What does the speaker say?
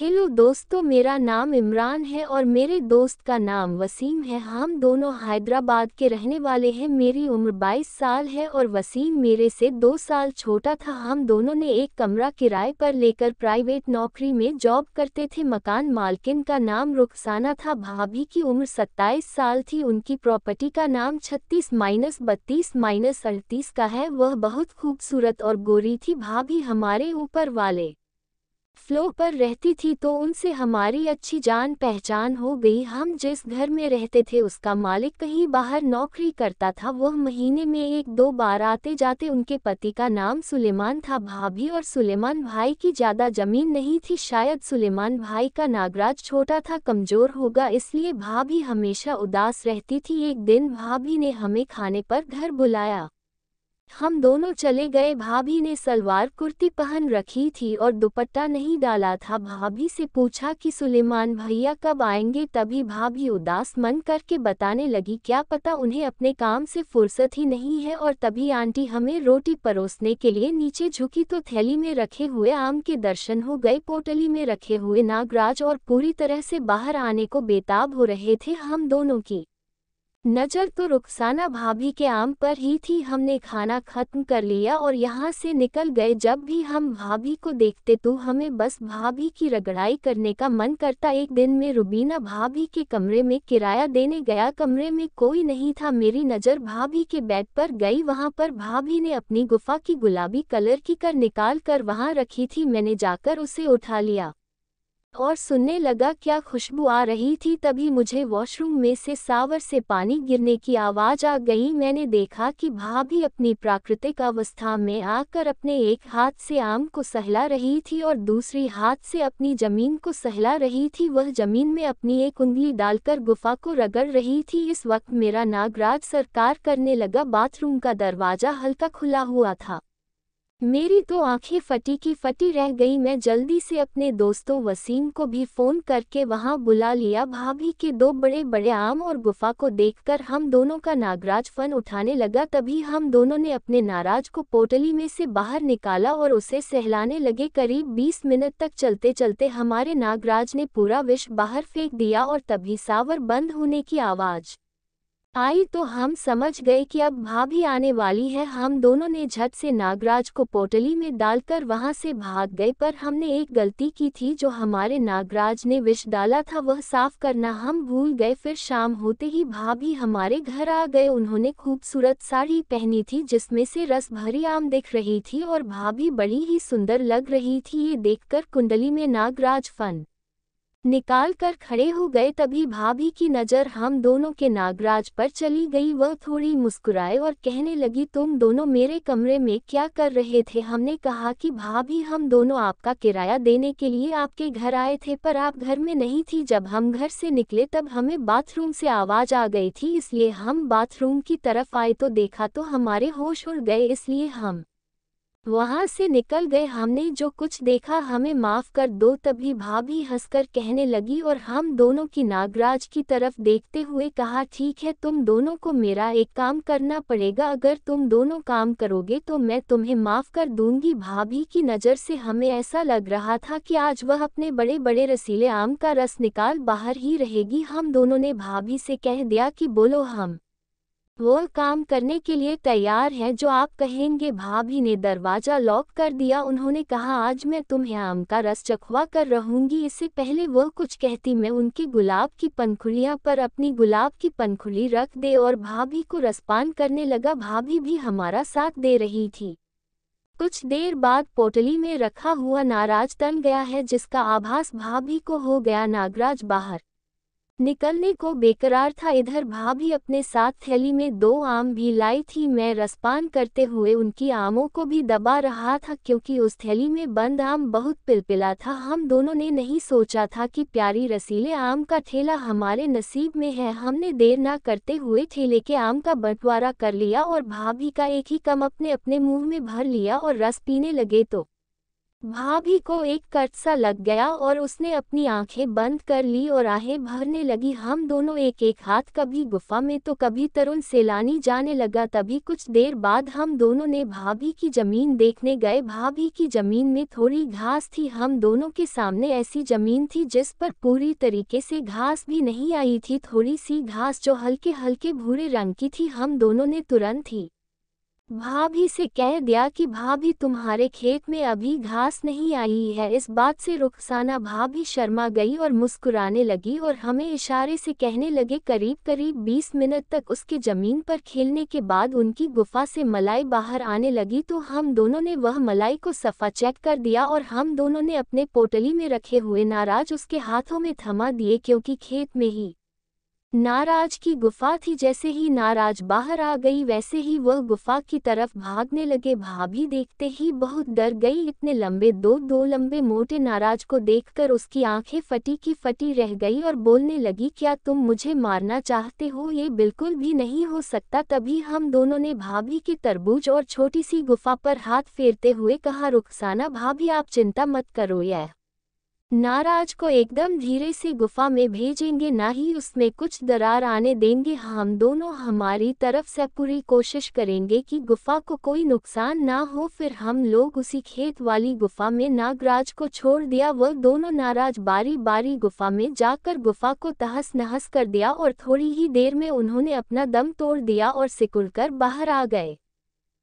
hello दोस्तों मेरा नाम इमरान है और मेरे दोस्त का नाम वसीम है हम दोनों हैदराबाद के रहने वाले हैं मेरी उम्र 22 साल है और वसीम मेरे से दो साल छोटा था हम दोनों ने एक कमरा किराए पर लेकर प्राइवेट नौकरी में जॉब करते थे मकान मालकिन का नाम रुखसाना था भाभी की उम्र 27 साल थी उनकी प्रॉपर्टी का नाम छत्तीस माइनस बत्तीस माइनस अड़तीस का है वह बहुत खूबसूरत और गोरी थी भाभी हमारे ऊपर वाले फ्लोर पर रहती थी तो उनसे हमारी अच्छी जान पहचान हो गई हम जिस घर में रहते थे उसका मालिक कहीं बाहर नौकरी करता था वह महीने में एक दो बार आते जाते उनके पति का नाम सुलेमान था भाभी और सुलेमान भाई की ज़्यादा जमीन नहीं थी शायद सुलेमान भाई का नागराज छोटा था कमज़ोर होगा इसलिए भाभी हमेशा उदास रहती थी एक दिन भाभी ने हमें खाने पर घर बुलाया हम दोनों चले गए भाभी ने सलवार कुर्ती पहन रखी थी और दुपट्टा नहीं डाला था भाभी से पूछा कि सुलेमान भैया कब आएंगे तभी भाभी उदास मन करके बताने लगी क्या पता उन्हें अपने काम से फुर्सत ही नहीं है और तभी आंटी हमें रोटी परोसने के लिए नीचे झुकी तो थैली में रखे हुए आम के दर्शन हो गए पोटली में रखे हुए नागराज और पूरी तरह से बाहर आने को बेताब हो रहे थे हम दोनों की नज़र तो रुखसाना भाभी के आम पर ही थी हमने खाना खत्म कर लिया और यहाँ से निकल गए जब भी हम भाभी को देखते तो हमें बस भाभी की रगड़ाई करने का मन करता एक दिन में रुबीना भाभी के कमरे में किराया देने गया कमरे में कोई नहीं था मेरी नज़र भाभी के बेड पर गई वहाँ पर भाभी ने अपनी गुफा की गुलाबी कलर की कर निकाल कर वहाँ रखी थी मैंने जाकर उसे उठा लिया और सुनने लगा क्या खुशबू आ रही थी तभी मुझे वॉशरूम में से सावर से पानी गिरने की आवाज़ आ गई मैंने देखा कि भाभी अपनी प्राकृतिक अवस्था में आकर अपने एक हाथ से आम को सहला रही थी और दूसरे हाथ से अपनी जमीन को सहला रही थी वह जमीन में अपनी एक उंगली डालकर गुफा को रगड़ रही थी इस वक्त मेरा नागराज सरकार करने लगा बाथरूम का दरवाज़ा हल्का खुला हुआ था मेरी तो आंखें फटी की फटी रह गई मैं जल्दी से अपने दोस्तों वसीम को भी फ़ोन करके वहां बुला लिया भाभी के दो बड़े बड़े आम और गुफा को देखकर हम दोनों का नागराज फन उठाने लगा तभी हम दोनों ने अपने नाराज को पोटली में से बाहर निकाला और उसे सहलाने लगे करीब 20 मिनट तक चलते चलते हमारे नागराज ने पूरा विश्व बाहर फेंक दिया और तभी सावर बंद होने की आवाज़ आई तो हम समझ गए कि अब भाभी आने वाली है हम दोनों ने झट से नागराज को पोटली में डालकर वहां से भाग गए पर हमने एक गलती की थी जो हमारे नागराज ने विष डाला था वह साफ करना हम भूल गए फिर शाम होते ही भाभी हमारे घर आ गए उन्होंने खूबसूरत साड़ी पहनी थी जिसमें से रस भरी आम दिख रही थी और भाभी बड़ी ही सुंदर लग रही थी ये देखकर कुंडली में नागराज फन निकाल कर खड़े हो गए तभी भाभी की नज़र हम दोनों के नागराज पर चली गई वह थोड़ी मुस्कुराए और कहने लगी तुम दोनों मेरे कमरे में क्या कर रहे थे हमने कहा कि भाभी हम दोनों आपका किराया देने के लिए आपके घर आए थे पर आप घर में नहीं थी जब हम घर से निकले तब हमें बाथरूम से आवाज़ आ गई थी इसलिए हम बाथरूम की तरफ आए तो देखा तो हमारे होश उड़ गए इसलिए हम वहाँ से निकल गए हमने जो कुछ देखा हमें माफ़ कर दो तभी भाभी हंसकर कहने लगी और हम दोनों की नागराज की तरफ देखते हुए कहा ठीक है तुम दोनों को मेरा एक काम करना पड़ेगा अगर तुम दोनों काम करोगे तो मैं तुम्हें माफ़ कर दूंगी भाभी की नज़र से हमें ऐसा लग रहा था कि आज वह अपने बड़े बड़े रसीले आम का रस निकाल बाहर ही रहेगी हम दोनों ने भाभी से कह दिया कि बोलो हम वो काम करने के लिए तैयार हैं जो आप कहेंगे भाभी ने दरवाजा लॉक कर दिया उन्होंने कहा आज मैं तुम्हें आम का रस चखवा कर रहूंगी इससे पहले वो कुछ कहती मैं उनके गुलाब की पंखुड़ियाँ पर अपनी गुलाब की पंखुड़ी रख दे और भाभी को रसपान करने लगा भाभी भी हमारा साथ दे रही थी कुछ देर बाद पोटली में रखा हुआ नाराज तन गया है जिसका आभास भाभी को हो गया नागराज बाहर निकलने को बेकरार था इधर भाभी अपने साथ थैली में दो आम भी लाई थी मैं रसपान करते हुए उनकी आमों को भी दबा रहा था क्योंकि उस थैली में बंद आम बहुत पिलपिला था हम दोनों ने नहीं सोचा था कि प्यारी रसीले आम का ठेला हमारे नसीब में है हमने देर ना करते हुए ठेले के आम का बंटवारा कर लिया और भाभी का एक ही कम अपने अपने मुँह में भर लिया और रस पीने लगे तो भाभी को एक कट सा लग गया और उसने अपनी आंखें बंद कर ली और आहें भरने लगी हम दोनों एक एक हाथ कभी गुफा में तो कभी तरुण सैलानी जाने लगा तभी कुछ देर बाद हम दोनों ने भाभी की जमीन देखने गए भाभी की जमीन में थोड़ी घास थी हम दोनों के सामने ऐसी जमीन थी जिस पर पूरी तरीके से घास भी नहीं आई थी थोड़ी सी घास जो हल्के हल्के भूरे रंग की थी हम दोनों ने तुरंत ही भाभी से कह दिया कि भाभी तुम्हारे खेत में अभी घास नहीं आई है इस बात से रुखसाना भाभी शर्मा गई और मुस्कुराने लगी और हमें इशारे से कहने लगे करीब करीब 20 मिनट तक उसके ज़मीन पर खेलने के बाद उनकी गुफा से मलाई बाहर आने लगी तो हम दोनों ने वह मलाई को सफ़ा चेक कर दिया और हम दोनों ने अपने पोटली में रखे हुए नाराज उसके हाथों में थमा दिए क्योंकि खेत में ही नाराज की गुफा थी जैसे ही नाराज बाहर आ गई वैसे ही वह गुफा की तरफ भागने लगे भाभी देखते ही बहुत डर गई इतने लंबे दो दो लंबे मोटे नाराज को देखकर उसकी आंखें फटी की फटी रह गई और बोलने लगी क्या तुम मुझे मारना चाहते हो ये बिल्कुल भी नहीं हो सकता तभी हम दोनों ने भाभी के तरबूज और छोटी सी गुफा पर हाथ फेरते हुए कहा रुखसाना भाभी आप चिंता मत करो यह नाराज को एकदम धीरे से गुफा में भेजेंगे ना ही उसमें कुछ दरार आने देंगे हम दोनों हमारी तरफ से पूरी कोशिश करेंगे कि गुफा को कोई नुकसान ना हो फिर हम लोग उसी खेत वाली गुफा में नागराज को छोड़ दिया वह दोनों नाराज बारी बारी गुफा में जाकर गुफा को तहस नहस कर दिया और थोड़ी ही देर में उन्होंने अपना दम तोड़ दिया और सिकुड़ बाहर आ गए